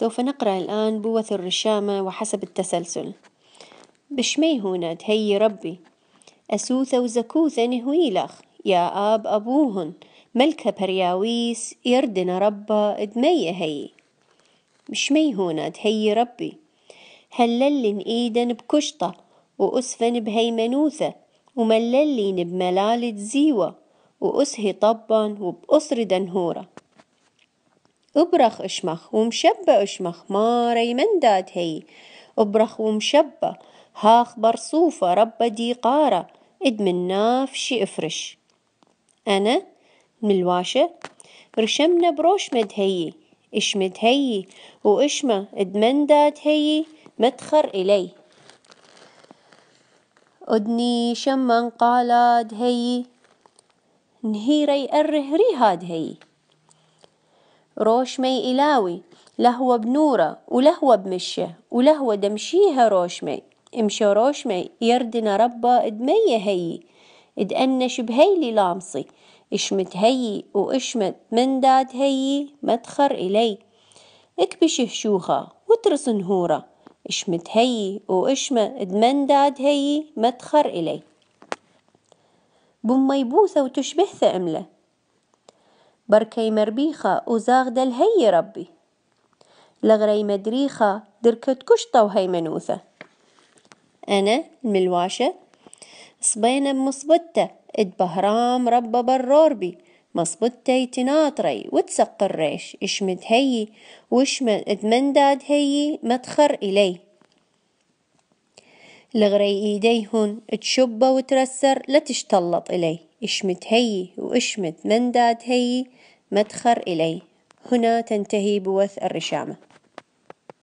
سوف نقرأ الآن بوث الرشامة وحسب التسلسل بشمي هوند هي ربي أسوثة وزكوثة نهويلخ يا آب أبوهن ملكة برياويس يردنا ربا دمية هي هوند هي ربي هللن إيدن بكشطة وأسفن بهيمنوثة ومللين بملالة زيوة وأسهي طبا وبأسر دنهورة ابرخ اشمخ ومشبة اشمخ ما ريمن داد هي ابرخ ومشبة هاخ برصوفة ربة ديقارة ادمن شي افرش أنا ملواشة رشمنا بروش هي اش مدهيي واشمه ادمن داد هيي مدخر إلي أدني شمن قالاد هيي نهيري أرهري هاد هيي روشمي إلاوي لهو بنورة ولهو بمشه ولهو دمشيها روشمي امشى روشمي يردنا ربا ادمية هي ادأنش بهيلي لامصي اشمت هي واشمت من داد هي مدخر إلي اكبش هشوخة وترس نهورة اشمت هي واشمت ادمن داد هي مدخر إلي بمي بوثة وتشبه ثأملة بركي مربيخة دل هي ربي لغري مدريخة دركت كشطة وهي منوثة أنا الملواشة صبينا بمصبتة بهرام ربا بروربي مصبتة يتناطري وتسق الريش اشمد هي واشمد اتمنداد هي مدخر إلي لغري إيديهن تشبه وترسر لا تشتلط إلي اشمت هي واشمت من داد هي مدخر إلي هنا تنتهي بوث الرشامة